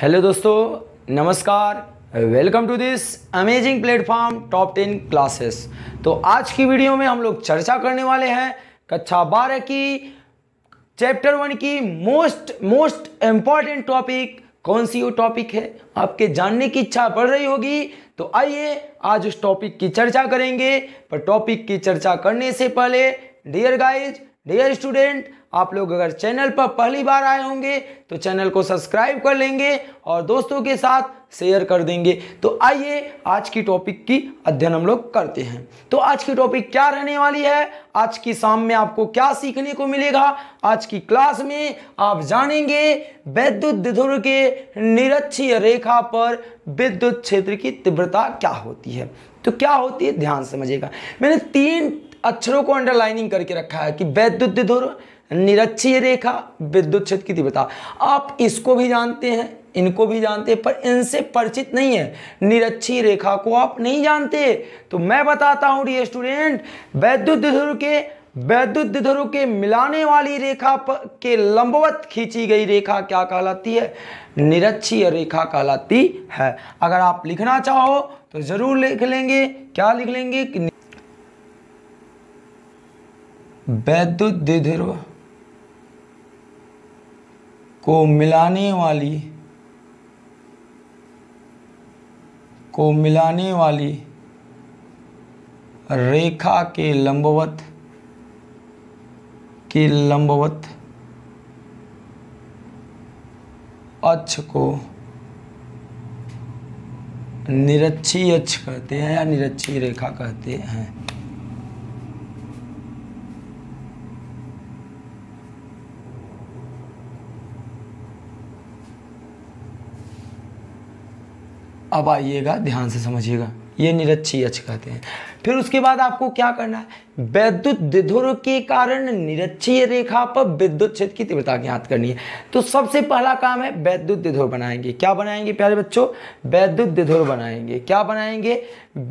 hello दोस्तों नमस्कार welcome to this amazing platform top ten classes तो आज की वीडियो में हम लोग चर्चा करने वाले हैं कक्षा बारह की चैप्टर वन की मोस्ट मोस्ट इम्पॉर्टेंट टॉपिक कौन सी वो टॉपिक है आपके जानने की इच्छा बढ़ रही होगी तो आइए आज उस टॉपिक की चर्चा करेंगे पर टॉपिक की चर्चा करने से पहले डियर गाइज डियर स्टूडेंट आप लोग अगर चैनल पर पहली बार आए होंगे तो चैनल को सब्सक्राइब कर लेंगे और दोस्तों के साथ शेयर कर देंगे तो आइए आज की टॉपिक की अध्ययन हम लोग करते हैं तो आज की टॉपिक क्या रहने वाली है आज की शाम में आपको क्या सीखने को मिलेगा आज की क्लास में आप जानेंगे वैद्युत ध्रुव के निरक्षीय रेखा पर विद्युत क्षेत्र की तीव्रता क्या होती है तो क्या होती है ध्यान समझिएगा मैंने तीन अक्षरों को अंडरलाइनिंग करके रखा है कि वैद्युत ध्रुव निरक्षीय रेखा विद्युत क्षेत्र की तीव्रता आप इसको भी जानते हैं इनको भी जानते हैं पर इनसे परिचित नहीं है निरक्षी रेखा को आप नहीं जानते तो मैं बताता हूँ डी स्टूडेंट वैद्युत ध्रुव के वैद्युत ध्रुव के मिलाने वाली रेखा के लंबवत खींची गई रेखा क्या कहलाती है निरक्षीय रेखा कहलाती है अगर आप लिखना चाहो तो जरूर लिख लेंगे क्या लिख लेंगे वैद्युत ध्रुव को मिलाने वाली को मिलाने वाली रेखा के लंबवत के लंबवत अक्ष को निरक्षी अक्ष कहते हैं या निरक्षी रेखा कहते हैं अब आइएगा ध्यान से समझिएगा ये निरक्षी यच कहते हैं फिर उसके बाद आपको क्या करना है वैद्युत दिधुर के कारण निरक्षीय रेखा पर विद्युत क्षेत्र की तीव्रता ज्ञात करनी है तो सबसे पहला काम है वैद्युत दिधुर बनाएंगे क्या बनाएंगे प्यारे बच्चों वैद्युत दिधुर बनाएंगे क्या बनाएंगे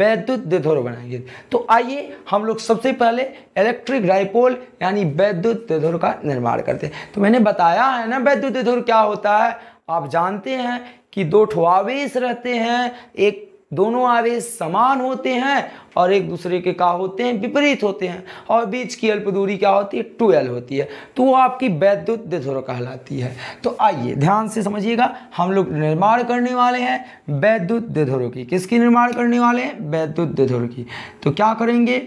वैद्युत दिधुर बनाएंगे तो आइए हम लोग सबसे पहले इलेक्ट्रिक राइपोल यानी वैद्युत दिधुर का निर्माण करते हैं तो मैंने बताया है ना वैद्युत दिधुर क्या होता है आप जानते हैं कि दो ठो आवेश रहते हैं एक दोनों आवेश समान होते हैं और एक दूसरे के क्या होते हैं विपरीत होते हैं और बीच की अल्प दूरी क्या होती है टू एल होती है तो वो आपकी वैद्युत ध्रुव कहलाती है तो आइए ध्यान से समझिएगा हम लोग निर्माण करने वाले हैं वैद्युत ध्रुव की किसकी निर्माण करने वाले हैं वैद्युत ध्रुव की तो क्या करेंगे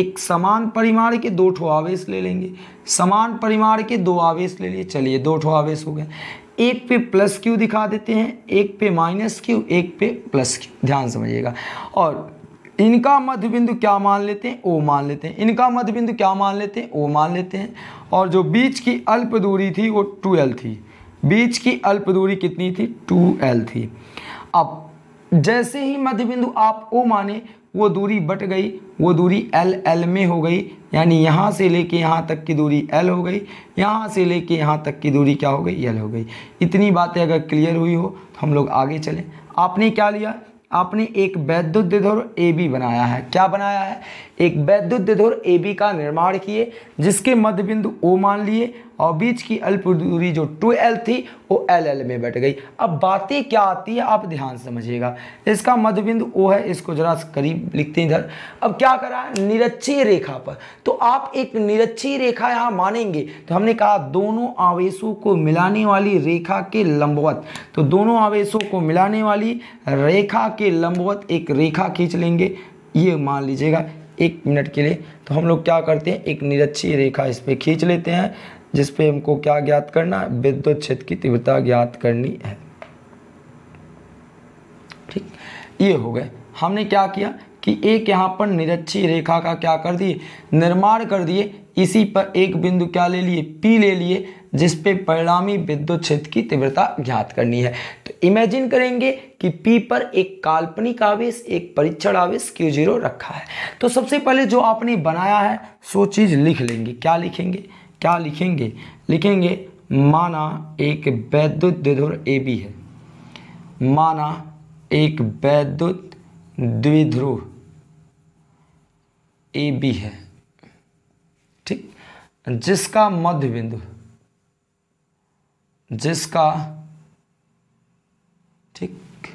एक समान परिमाण के दो ठो आवेश ले लेंगे समान परिमाण के दो आवेश ले लिए चलिए दो ठो आवेश हो गए एक पे प्लस क्यू दिखा देते हैं एक पे माइनस क्यू एक पे प्लस क्यू ध्यान समझिएगा और इनका मध्य बिंदु क्या मान लेते हैं ओ मान लेते हैं इनका मध्य बिंदु क्या मान लेते हैं ओ मान लेते हैं और जो बीच की अल्प दूरी थी वो टू एल थी बीच की अल्प दूरी कितनी थी टू एल थी अब जैसे ही मध्य बिंदु आप ओ माने वो दूरी बट गई वो दूरी एल एल में हो गई यानी यहाँ से लेके यहाँ तक की दूरी एल हो गई यहाँ से लेके यहाँ तक की दूरी क्या हो गई एल हो गई इतनी बातें अगर क्लियर हुई हो तो हम लोग आगे चलें आपने क्या लिया आपने एक वैद्युत ए बी बनाया है क्या बनाया है एक वैद्युत धुर ए बी का निर्माण किए जिसके मध्य बिंदु ओ मान लिए और बीच की अल्प दूरी जो टू एल थी वो एल एल में बैठ गई अब बातें क्या आती है आप ध्यान समझिएगा इसका मध्य बिंदु ओ है इसको जरा करीब लिखते हैं इधर अब क्या करा निरच्छी रेखा पर तो आप एक निरच्छी रेखा यहाँ मानेंगे तो हमने कहा दोनों आवेशों को मिलाने वाली रेखा के लंबवत तो दोनों आवेशों को मिलाने वाली रेखा के लंबवत एक रेखा खींच लेंगे ये मान लीजिएगा एक मिनट के लिए तो हम लोग क्या करते हैं एक निरक्षी रेखा इस पर खींच लेते हैं जिस पे हमको क्या ज्ञात करना है विद्युत क्षेत्र की तीव्रता ज्ञात करनी है ठीक ये हो गए हमने क्या किया कि एक यहाँ पर निरक्षी रेखा का क्या कर दिए निर्माण कर दिए इसी पर एक बिंदु क्या ले लिए पी ले लिए जिस पे परिणामी विद्युत क्षेत्र की तीव्रता ज्ञात करनी है तो इमेजिन करेंगे कि P पर एक काल्पनिक आवेश एक परीक्षण आवेश Q0 जीरो रखा है तो सबसे पहले जो आपने बनाया है सो चीज़ लिख लेंगे क्या लिखेंगे क्या लिखेंगे लिखेंगे माना एक वैद्युत द्विध्र ए बी है माना एक वैद्युत द्विध्रुव ए बी है ठीक जिसका मध्य बिंदु जिसका ठीक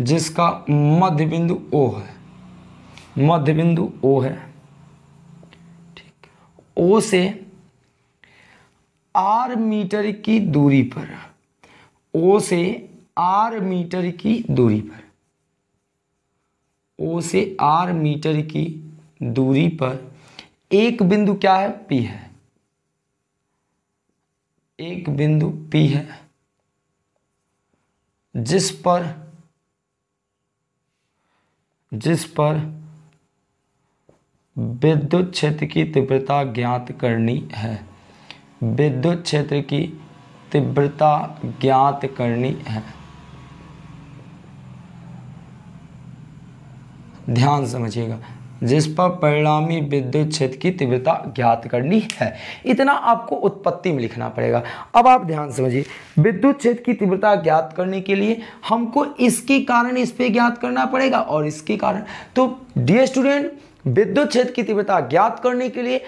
जिसका मध्य बिंदु ओ है मध्य बिंदु ओ है ठीक ओ से आर मीटर की दूरी पर ओ से आर मीटर की दूरी पर ओ से आर मीटर की दूरी पर एक बिंदु क्या है पी है एक बिंदु पी है जिस पर जिस पर विद्युत क्षेत्र की तीव्रता ज्ञात करनी है विद्युत क्षेत्र की तीव्रता ज्ञात करनी है ध्यान समझिएगा जिस पर परिणामी विद्युत क्षेत्र की तीव्रता ज्ञात करनी है इतना आपको उत्पत्ति में लिखना पड़ेगा अब आप ध्यान समझिए विद्युत क्षेत्र की तीव्रता ज्ञात करने के लिए हमको इसके कारण इस पर ज्ञात करना पड़ेगा और इसके कारण तो डी स्टूडेंट विद्युत क्षेत्र की तीव्रता ज्ञात करने के लिए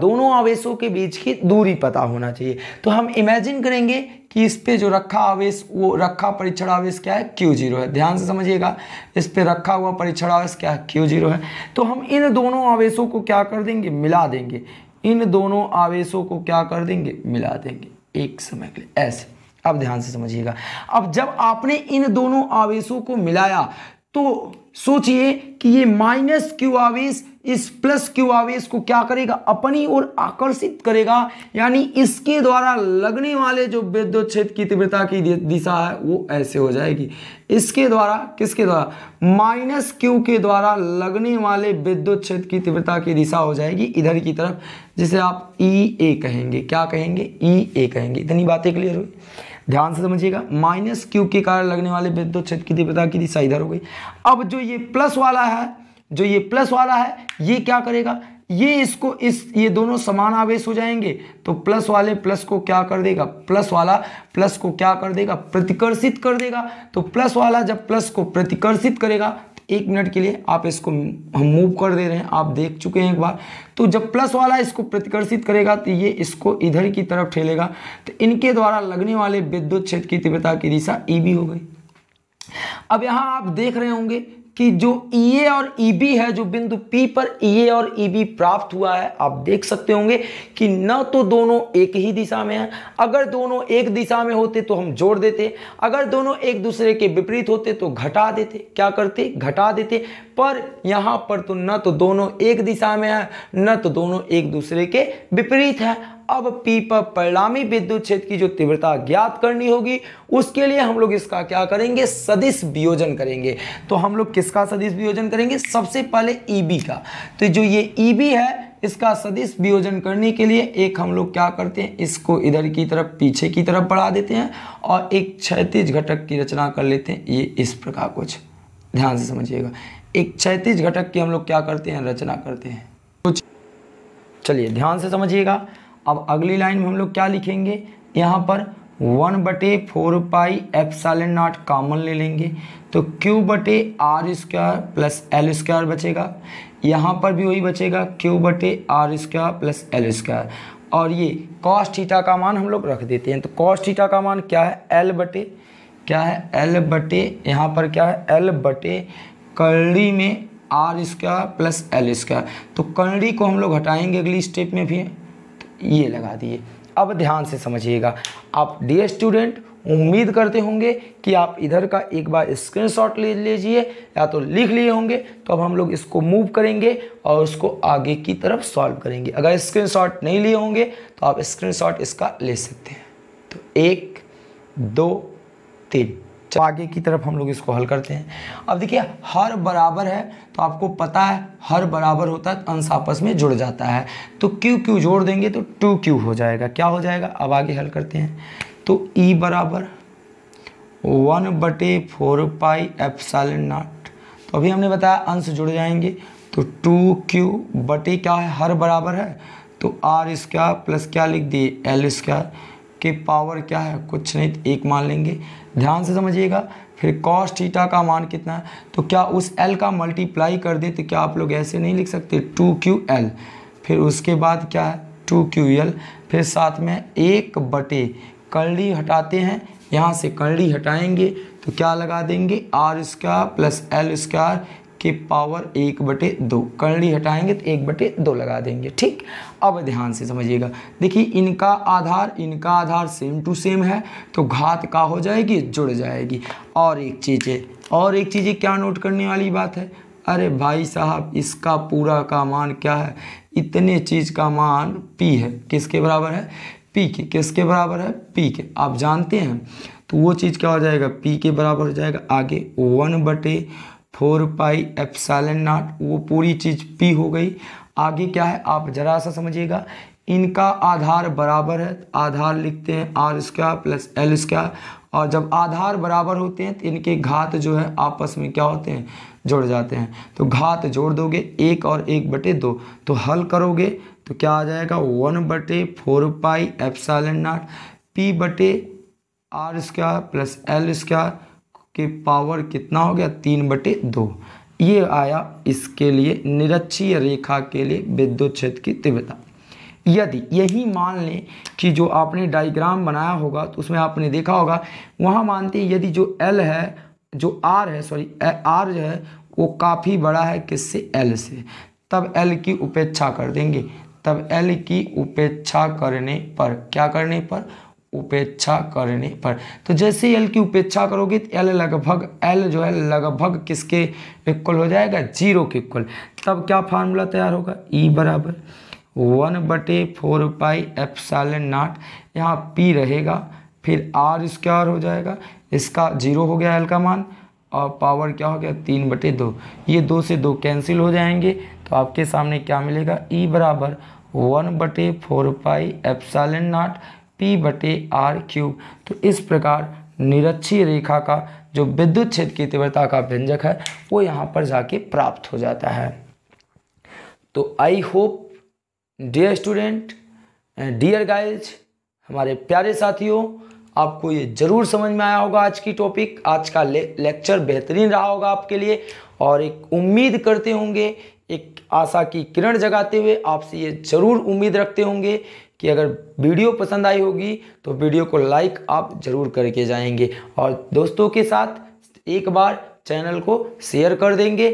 दोनों आवेशों के बीच की दूरी पता होना चाहिए तो हम इमेजिन करेंगे कि इस पे जो रखा आवेश वो रखा परीक्षण आवेश क्या है क्यू जीरो है ध्यान से समझिएगा इस पे रखा हुआ परीक्षण आवेश क्या है क्यू जीरो है तो हम इन दोनों आवेशों को क्या कर देंगे मिला देंगे इन दोनों आवेशों को क्या कर देंगे मिला देंगे एक समय के लिए ऐसे अब ध्यान से समझिएगा अब जब आपने इन दोनों आवेशों को मिलाया तो सोचिए कि ये माइनस क्यू आवेश इस प्लस क्यू आवेश को क्या करेगा अपनी ओर आकर्षित करेगा यानी इसके द्वारा लगने वाले जो विद्युत क्षेत्र की तीव्रता की दिशा है वो ऐसे हो जाएगी इसके द्वारा किसके द्वारा माइनस क्यू के द्वारा लगने वाले विद्युत क्षेत्र की तीव्रता की दिशा हो जाएगी इधर की तरफ जिसे आप ई ए कहेंगे क्या कहेंगे ई ए कहेंगे इतनी बातें क्लियर हुई ध्यान से समझिएगा माइनस क्यू के कारण लगने वाले विद्युत क्षेत्र की तीव्रता की दिशा इधर हो गई अब जो ये प्लस वाला है जो ये प्लस वाला है ये क्या करेगा ये इसको इस ये दोनों समान आवेश हो जाएंगे तो प्लस वाले प्लस को क्या कर देगा प्लस वाला प्लस को क्या कर देगा प्रतिकर्षित कर देगा तो प्लस वाला जब प्लस को प्रतिकर्षित करेगा एक मिनट के लिए आप इसको हम मूव कर दे रहे हैं आप देख चुके हैं एक बार तो जब प्लस वाला इसको प्रतिकर्षित करेगा तो ये इसको इधर की तरफ ठेलेगा तो इनके द्वारा लगने वाले विद्युत क्षेत्र की तीव्रता की दिशा ई भी हो गई अब यहाँ आप देख रहे होंगे कि जो ई e और ई e है जो बिंदु P पर ई e और ई प्राप्त हुआ है आप देख सकते होंगे कि न तो दोनों एक ही दिशा में है अगर दोनों एक दिशा में होते तो हम जोड़ देते अगर दोनों एक दूसरे के विपरीत होते तो घटा देते क्या करते घटा देते पर यहाँ पर तो न तो दोनों एक दिशा में है न तो दोनों एक दूसरे के विपरीत है अब पी पर परिणामी विद्युत क्षेत्र की जो तीव्रता ज्ञात करनी होगी उसके लिए हम लोग इसका क्या करेंगे सदिश वियोजन करेंगे तो हम लोग किसका सदिश वियोजन करेंगे सबसे पहले ईबी e का तो जो ये ईबी e है इसका सदिश वियोजन करने के लिए एक हम लोग क्या करते हैं इसको इधर की तरफ पीछे की तरफ बढ़ा देते हैं और एक क्षैतिज घटक की रचना कर लेते हैं ये इस प्रकार कुछ ध्यान से समझिएगा एक क्षैतिज घटक की हम लोग क्या करते हैं रचना करते हैं कुछ चलिए ध्यान से समझिएगा अब अगली लाइन में हम लोग क्या लिखेंगे यहाँ पर वन बटे four pi epsilon naught common ले लेंगे तो क्यू बटे R square plus L square बचेगा यहाँ पर भी वही बचेगा क्यू बटे R square plus L square और ये कॉस थीटा का मान हम लोग रख देते हैं तो कॉस थीटा का मान क्या है एल बटे क्या है एल बटे यहाँ पर क्या है एल बटे कर्ड़ी में R square plus L square तो कर्ड़ी को हम लोग हटाएंगे अगली स्टेप में भी ये लगा दिए अब ध्यान से समझिएगा आप डी स्टूडेंट उम्मीद करते होंगे कि आप इधर का एक बार स्क्रीनशॉट ले लीजिए या तो लिख लिए होंगे तो अब हम लोग इसको मूव करेंगे और उसको आगे की तरफ सॉल्व करेंगे अगर स्क्रीनशॉट नहीं लिए होंगे तो आप स्क्रीनशॉट इसका ले सकते हैं तो एक दो तीन तो आगे की तरफ हम लोग इसको हल करते हैं अब देखिए हर बराबर है तो आपको पता है हर बराबर होता है तो अंश आपस में जुड़ जाता है तो क्यू क्यू जोड़ देंगे तो टू क्यू हो जाएगा क्या हो जाएगा अब आगे हल करते हैं तो ई बराबर वन बटे फोर पाई एप्सल नाट तो अभी हमने बताया अंश जुड़ जाएंगे तो टू क्यू बटे क्या है हर बराबर है तो आर स्क्वायर प्लस क्या लिख दिए एल स्क्वायर के पावर क्या है कुछ नहीं एक मान लेंगे ध्यान से समझिएगा फिर कॉस थीटा का मान कितना है तो क्या उस एल का मल्टीप्लाई कर दे तो क्या आप लोग ऐसे नहीं लिख सकते टू क्यू एल फिर उसके बाद क्या है टू क्यू एल फिर साथ में एक बटे कर्ली हटाते हैं यहाँ से कर्ली हटाएंगे तो क्या लगा देंगे R square plus L square के पावर एक बटे दो करली हटाएंगे तो एक बटे दो लगा देंगे ठीक अब ध्यान से समझिएगा देखिए इनका आधार इनका आधार सेम टू सेम है तो घात का हो जाएगी जुड़ जाएगी और एक चीज़ है और एक चीज़ क्या नोट करने वाली बात है अरे भाई साहब इसका पूरा का मान क्या है इतने चीज़ का मान पी है किसके बराबर है पी के किसके बराबर है पी के आप जानते हैं तो वो चीज़ क्या हो जाएगा पी के बराबर हो जाएगा आगे वन बटे फोर पाई सैलन नाट वो पूरी चीज़ पी हो गई आगे क्या है आप ज़रा सा समझिएगा इनका आधार बराबर है आधार लिखते हैं R square plus L square और जब आधार बराबर होते हैं तो इनके घात जो है आपस में क्या होते हैं जोड़ जाते हैं तो घात जोड़ दोगे एक और एक बटे दो तो हल करोगे तो क्या आ जाएगा वन बटे four pi epsilon naught P बटे R square plus L square के पावर कितना हो गया तीन बटे दो ये आया इसके लिए निरक्षीय रेखा के लिए विद्युत क्षेत्र की तीव्रता यदि यही मान लें कि जो आपने डायग्राम बनाया होगा तो उसमें आपने देखा होगा वहाँ मानते यदि जो एल है जो आर है सॉरी आर जो है वो काफ़ी बड़ा है किससे एल से तब एल की उपेक्षा कर देंगे तब एल की उपेक्षा करने पर क्या करने पर उपेक्षा करने पर तो जैसे ही एल की उपेक्षा करोगे तो एल लगभग एल जो है लगभग किसके इक्वल हो जाएगा जीरो के इक्वल तब क्या फार्मूला तैयार होगा ई e बराबर वन बटे four pi epsilon naught यहाँ पी रहेगा फिर आर स्क्वायर हो जाएगा इसका जीरो हो गया एल का मान और पावर क्या हो गया तीन बटे दो ये दो से दो कैंसिल हो जाएंगे तो आपके सामने क्या मिलेगा ई e बराबर वन बटे four pi epsilon naught P बटे आर क्यूब तो इस प्रकार निरक्षी रेखा का जो विद्युत क्षेत्र की तीव्रता का व्यंजक है वो यहाँ पर जाके प्राप्त हो जाता है तो I hope dear student dear guys हमारे प्यारे साथियों आपको ये ज़रूर समझ में आया होगा आज की टॉपिक आज का ले, लेक्चर बेहतरीन रहा होगा आपके लिए और एक उम्मीद करते होंगे एक आशा की किरण जगाते हुए आपसे ये ज़रूर उम्मीद रखते होंगे कि अगर वीडियो पसंद आई होगी तो वीडियो को लाइक आप ज़रूर करके जाएंगे और दोस्तों के साथ एक बार चैनल को शेयर कर देंगे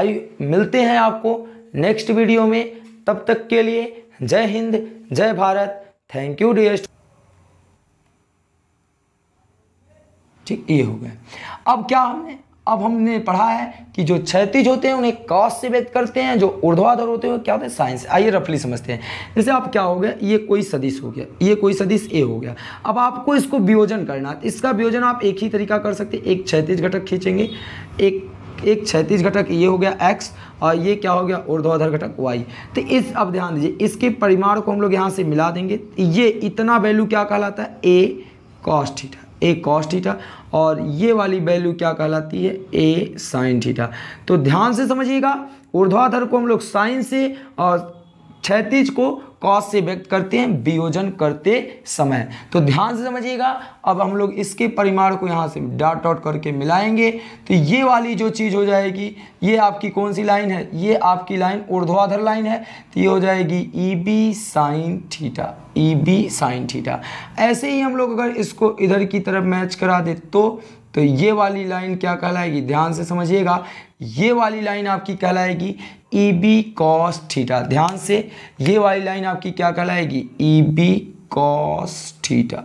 आई मिलते हैं आपको नेक्स्ट वीडियो में तब तक के लिए जय हिंद जय भारत थैंक यू डियर ठीक ये हो गया अब क्या हमने अब हमने पढ़ा है कि जो क्षतिज होते हैं उन्हें कॉस से व्यक्त करते हैं जो ऊर्ध्वाधर होते हैं क्या होते हैं साइंस आइए रफली समझते हैं जैसे आप क्या हो गया ये कोई सदिश हो गया ये कोई सदिश ए हो गया अब आपको इसको वियोजन करना इसका वियोजन आप एक ही तरीका कर सकते हैं एक क्षतिज घटक खींचेंगे एक एक क्षतिज घटक ये हो गया एक्स और ये क्या हो गया ऊर्ध्वाधर घटक वाई तो इस अब ध्यान दीजिए इसके परिमाण को हम लोग यहाँ से मिला देंगे ये इतना वैल्यू क्या कहलाता है A cos theta A cos theta और ये वाली वैल्यू क्या कहलाती है ए साइन थीटा तो ध्यान से समझिएगा ऊर्ध्वाधर को हम लोग साइन से और क्षैतिज को कॉस से व्यक्त करते हैं वियोजन करते समय तो ध्यान से समझिएगा अब हम लोग इसके परिमाण को यहाँ से डॉट डॉट करके मिलाएंगे तो ये वाली जो चीज़ हो जाएगी ये आपकी कौन सी लाइन है ये आपकी लाइन ऊर्ध्वाधर लाइन है तो ये हो जाएगी E B sine theta E B sine theta ऐसे ही हम लोग अगर इसको इधर की तरफ मैच करा दे तो तो ये वाली लाइन क्या कहलाएगी ध्यान से समझिएगा ये वाली लाइन आपकी कहलाएगी ई बी कॉस थीटा ध्यान से ये वाली लाइन आपकी क्या कहलाएगी ई बी कॉस थीटा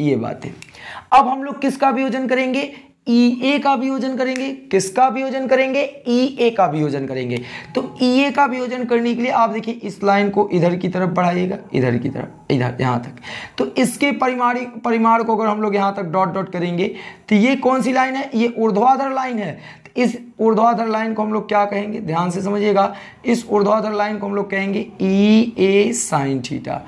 ये बात है अब हम लोग किसका वियोजन करेंगे ई ए का वियोजन करेंगे किसका वियोजन करेंगे ई ए का वियोजन करेंगे तो ई ए का वियोजन करने के लिए आप देखिए इस लाइन को इधर की तरफ बढ़ाइएगा इधर की तरफ इधर यहाँ तक तो इसके परिमाणिक परिमाण को अगर हम लोग यहाँ तक डॉट डॉट करेंगे तो ये कौन सी लाइन है ये ऊर्ध्वाधर लाइन है तो इस ऊर्ध्वाधर लाइन को हम लोग क्या कहेंगे ध्यान से समझिएगा इस ऊर्ध्वाधर लाइन को हम लोग कहेंगे E A sine theta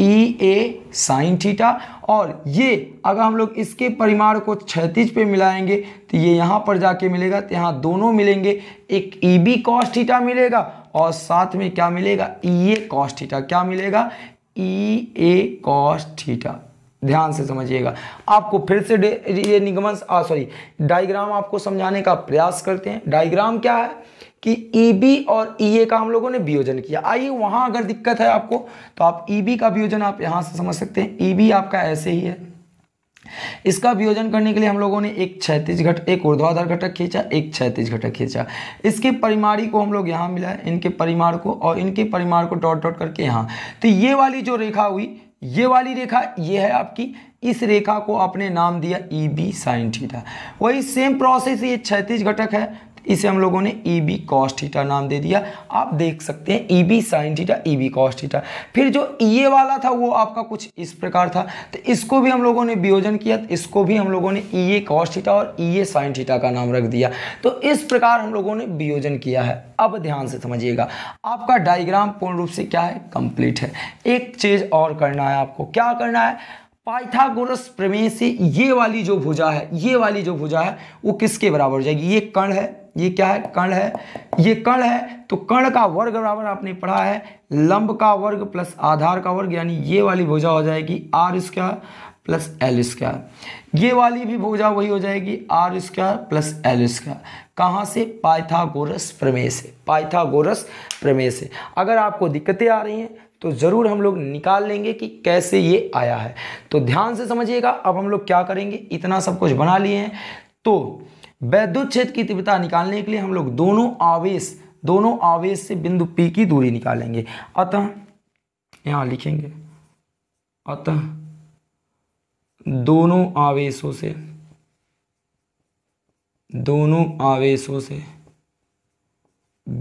E A sine theta और ये अगर हम लोग इसके परिमाण को क्षतिज पे मिलाएंगे तो ये यहाँ पर जाके मिलेगा तो यहाँ दोनों मिलेंगे एक ई बी कॉस थीटा मिलेगा और साथ में क्या मिलेगा ई ए कॉस थीटा क्या मिलेगा ई ए कॉस थीटा ध्यान से समझिएगा आपको फिर से ये निगमन सॉरी डायग्राम आपको समझाने का प्रयास करते हैं डायग्राम क्या है कि ई e बी और ई e ए का हम लोगों ने वियोजन किया आइए वहां अगर दिक्कत है आपको तो आप ई e बी का वियोजन आप यहां से समझ सकते हैं ई बी आपका ऐसे ही है इसका वियोजन करने के लिए हम लोगों ने एक क्षैतिज घट एक ऊर्ध्वाधर घटक खींचा एक क्षैतिज घटक खींचा इसके परिमारी को हम लोग यहाँ मिला इनके परिमाण को और इनके परिमाण को डॉट डॉट करके यहाँ तो ये वाली जो रेखा हुई ये वाली रेखा ये है आपकी इस रेखा को आपने नाम दिया ई बी साइन थीटा वही सेम प्रोसेस ये क्षैतिज घटक है इसे हम लोगों ने ई बी कॉस्टिटा नाम दे दिया आप देख सकते हैं E B sine theta E B cos theta फिर जो ई ए वाला था वो आपका कुछ इस प्रकार था तो इसको भी हम लोगों ने वियोजन किया तो इसको भी हम लोगों ने ई ए कॉस्टिटा और ई ए साइन थीटा का नाम रख दिया तो इस प्रकार हम लोगों ने वियोजन किया है अब ध्यान से समझिएगा आपका डायग्राम पूर्ण रूप से क्या है कंप्लीट है एक चीज़ और करना है आपको क्या करना है पाइथागोरस प्रमेय से ये वाली जो भुजा है ये वाली जो भुजा है वो किसके बराबर हो जाएगी ये कण है ये क्या है कर्ण है ये कर्ण है तो कर्ण का वर्ग बराबर आपने पढ़ा है लंब का वर्ग प्लस आधार का वर्ग यानी ये वाली भुजा हो जाएगी R square plus L square ये वाली भी भुजा वही हो जाएगी R square plus L square कहाँ से पाइथागोरस प्रमेय से पाइथागोरस प्रमेय से अगर आपको दिक्कतें आ रही हैं तो ज़रूर हम लोग निकाल लेंगे कि कैसे ये आया है तो ध्यान से समझिएगा अब हम लोग क्या करेंगे इतना सब कुछ बना लिए हैं तो वैद्युत क्षेत्र की तीव्रता निकालने के लिए हम लोग दोनों आवेश दोनों आवेश से बिंदु पी की दूरी निकालेंगे अतः यहां लिखेंगे अतः दोनों आवेशों से दोनों आवेशों से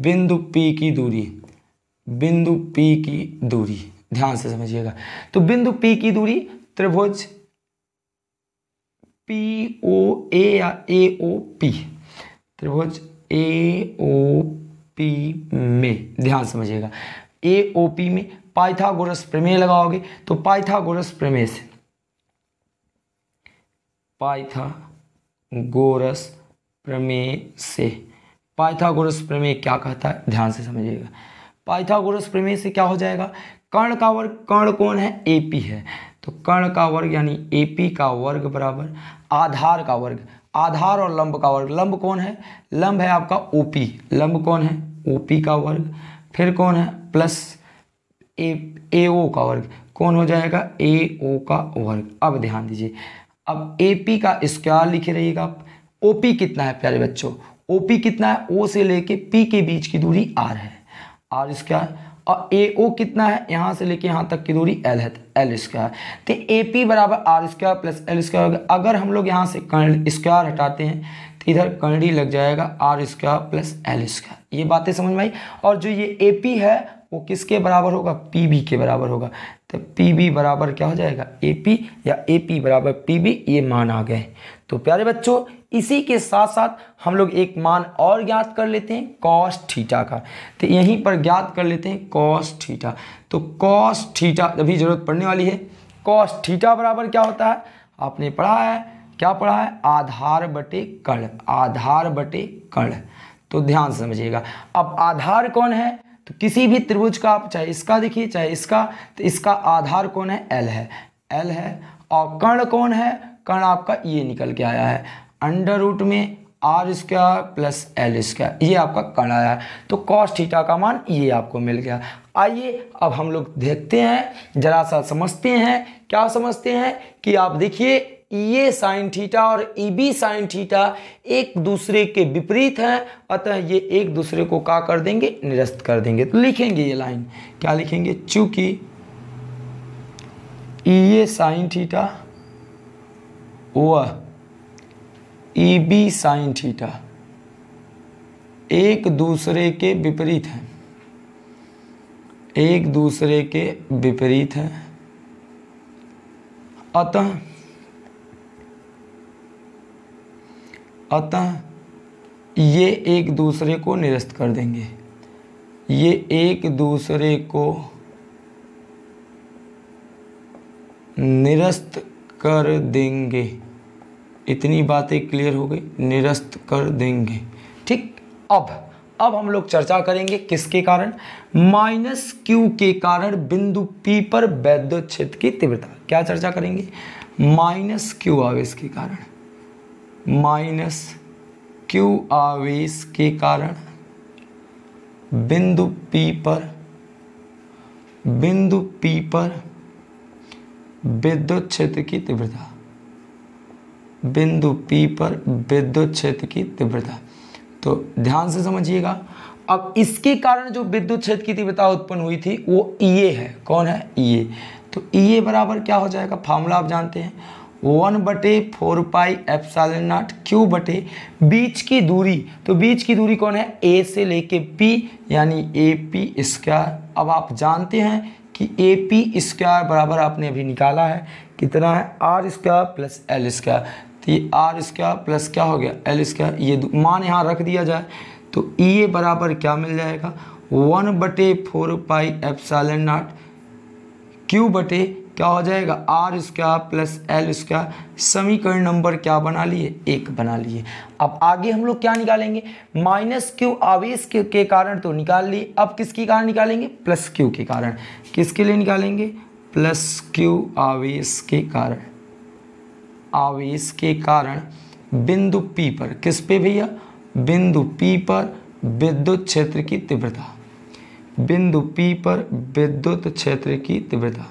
बिंदु पी की दूरी बिंदु पी की दूरी ध्यान से समझिएगा तो बिंदु पी की दूरी त्रिभुज पी ओ ए या ए ओ पी त्रिभुज ए ओ पी में ध्यान समझिएगा ए ओ पी में पाइथागोरस प्रमेय लगाओगे तो पाइथागोरस प्रमेय से पाइथागोरस प्रमेय से पाइथागोरस प्रमेय क्या कहता है ध्यान से समझिएगा पाइथागोरस प्रमेय से क्या हो जाएगा कर्ण का वर्ग कर्ण कौन है एपी है तो कर्ण का वर्ग यानी ए का वर्ग बराबर आधार का वर्ग आधार और लंब का वर्ग लंब कौन है लंब है आपका ओ लंब कौन है ओ का वर्ग फिर कौन है प्लस ए ए ओ का वर्ग कौन हो जाएगा ए ओ का वर्ग अब ध्यान दीजिए अब ए पी का स्क्वायर लिखे रहिएगा आप ओ पी कितना है प्यारे बच्चों ओ पी कितना है ओ से लेके पी के बीच की दूरी आर है आर स्क्वायर और ए ओ कितना है यहाँ से लेके यहाँ तक की दूरी एल है एल स्क्वायर तो ए पी बराबर R square plus L square अगर हम लोग यहाँ से कर्ण स्क्वायर हटाते हैं तो इधर कर्णी लग जाएगा R square plus L square ये बातें समझ में आई और जो ये ए पी है वो किसके बराबर होगा पी बी के बराबर होगा तो पी बी बराबर क्या हो जाएगा ए पी या ए पी बराबर पी बी ये मान आ गए तो प्यारे बच्चों इसी के साथ साथ हम लोग एक मान और ज्ञात कर लेते हैं कॉस ठीटा का तो यहीं पर ज्ञात कर लेते हैं कॉस ठीटा तो कॉस ठीटा अभी ज़रूरत पड़ने वाली है कॉस थीटा बराबर क्या होता है आपने पढ़ा है क्या पढ़ा है आधार बटे कर्ण आधार बटे कर्ण तो ध्यान समझिएगा अब आधार कौन है तो किसी भी त्रिभुज का आप चाहे इसका देखिए चाहे इसका तो इसका आधार कौन है एल है एल है और कर्ण कौन है कर्ण आपका ये निकल के आया है अंडर रूट में R square plus L square ये आपका कण आया तो कॉस थीटा का मान ये आपको मिल गया आइए अब हम लोग देखते हैं जरा सा समझते हैं क्या समझते हैं कि आप देखिए ये साइन थीटा और ई बी साइन थीटा एक दूसरे के विपरीत हैं अतः ये एक दूसरे को का कर देंगे निरस्त कर देंगे तो लिखेंगे ये लाइन क्या लिखेंगे चूंकि ये साइन थीटा वह ई बी साइन थीटा एक दूसरे के विपरीत हैं एक दूसरे के विपरीत हैं अतः अतः ये एक दूसरे को निरस्त कर देंगे ये एक दूसरे को निरस्त कर देंगे इतनी बातें क्लियर हो गई निरस्त कर देंगे ठीक अब अब हम लोग चर्चा करेंगे किसके कारण माइनस क्यू के कारण बिंदु पी पर वैद्य क्षेत्र की तीव्रता क्या चर्चा करेंगे माइनस क्यू आवेश के कारण माइनस क्यू आवेश के कारण बिंदु पी पर बिंदु पी पर विद्युत क्षेत्र की तीव्रता बिंदु पी पर विद्युत क्षेत्र की तीव्रता तो ध्यान से समझिएगा अब इसके कारण जो विद्युत क्षेत्र की तीव्रता उत्पन्न हुई थी वो ये e है कौन है ये e तो ये e बराबर क्या हो जाएगा फार्मूला आप जानते हैं वन बटे four pi epsilon naught Q बटे बीच की दूरी तो बीच की दूरी कौन है ए से लेके पी यानी ए पी स्क्वायर अब आप जानते हैं कि ए पी स्क्वायर बराबर आपने अभी निकाला है कितना है R square plus L square तो ये आर स्क्वायर प्लस क्या हो गया एल स्क्वायर ये मान यहाँ रख दिया जाए तो ई e बराबर क्या मिल जाएगा वन बटे four pi epsilon naught Q बटे क्या हो जाएगा R square plus L square समीकरण नंबर क्या बना लिए एक बना लिए अब आगे हम लोग क्या निकालेंगे माइनस क्यू आवेश के, के कारण तो निकाल लिए अब किसके कारण निकालेंगे प्लस क्यू के कारण किसके लिए निकालेंगे प्लस क्यू आवेश के कारण आवेश के कारण बिंदु पी पर किस पे भैया बिंदु पी पर विद्युत क्षेत्र की तीव्रता बिंदु P पर विद्युत क्षेत्र की तीव्रता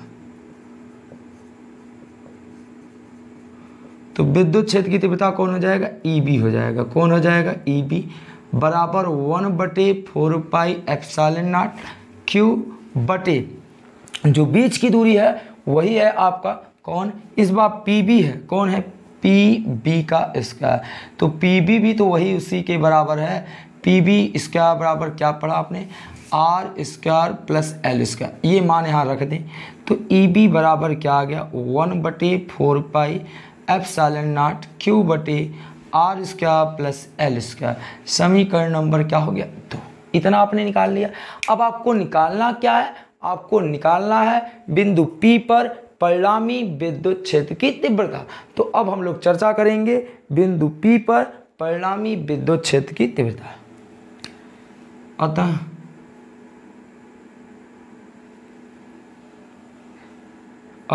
तो विद्युत क्षेत्र की तीव्रता कौन हो जाएगा ई e बी हो जाएगा कौन हो जाएगा ई e बी बराबर वन बटे four pi epsilon naught Q बटे जो बीच की दूरी है वही है आपका कौन इस बार पी बी है कौन है पी बी का स्क्वायर तो पी बी भी तो वही उसी के बराबर है पी बी स्क्वायर बराबर क्या पढ़ा आपने R square plus L square ये मान यहाँ रख दें तो ई e बी बराबर क्या आ गया वन बटे four pi epsilon naught Q बटे R square plus L square समीकरण नंबर क्या हो गया दो तो इतना आपने निकाल लिया अब आपको निकालना क्या है आपको निकालना है बिंदु पी पर परिणामी विद्युत क्षेत्र की तीव्रता तो अब हम लोग चर्चा करेंगे बिंदु पी पर परिणामी विद्युत क्षेत्र की तीव्रता अतः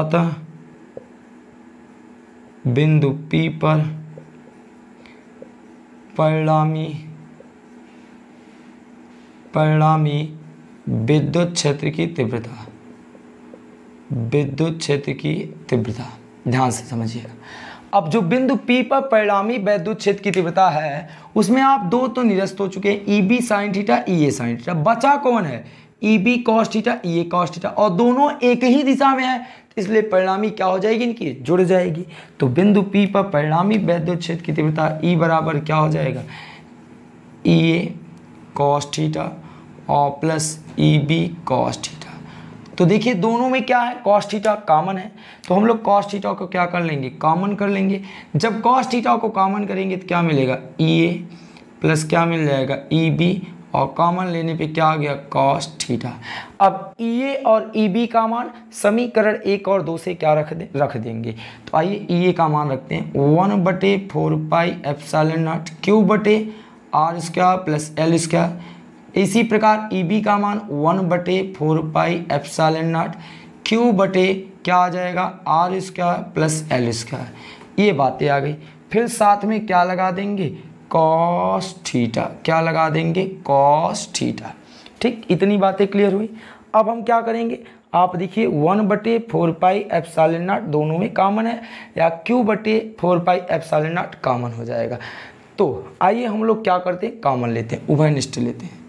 अतः बिंदु पी पर परिणामी परिणामी विद्युत क्षेत्र की तीव्रता विद्युत क्षेत्र की तीव्रता ध्यान से समझिएगा अब जो बिंदु पी पर परिणामी वैद्युत क्षेत्र की तीव्रता है उसमें आप दो तो निरस्त हो चुके हैं E B sine theta E A sine theta बचा कौन है E B cos E A cos और दोनों एक ही दिशा में है तो इसलिए परिणामी क्या हो जाएगी इनकी जुड़ जाएगी तो बिंदु पी पर परिणामी वैद्युत क्षेत्र की तीव्रता ई e बराबर क्या हो जाएगा ई ए कॉस और प्लस ई बी कॉस तो देखिए दोनों में क्या है कॉस्ट हीटा कॉमन है तो हम लोग कॉस्ट हीटा को क्या कर लेंगे कॉमन कर लेंगे जब कॉस्ट हीटा को कॉमन करेंगे तो क्या मिलेगा ई ए प्लस क्या मिल जाएगा ई बी और कॉमन लेने पे क्या आ गया कॉस्ट थीटा अब ई ए और ई बी का मान समीकरण एक और दो से क्या रख दे रख देंगे तो आइए ई ए का मान रखते हैं वन बटे four pi F naught Q बटे R square plus L square इसी प्रकार ई e बी का मान वन बटे four pi epsilon naught Q बटे क्या आ जाएगा R square plus L square ये बातें आ गई फिर साथ में क्या लगा देंगे कॉस थीटा क्या लगा देंगे कॉस थीटा ठीक इतनी बातें क्लियर हुई अब हम क्या करेंगे आप देखिए वन बटे फोर पाई एप्सालन नाट दोनों में कॉमन है या क्यू बटे four pi epsilon naught common हो जाएगा तो आइए हम लोग क्या करते हैं कॉमन लेते हैं उभयनिष्ठ निष्ठ लेते हैं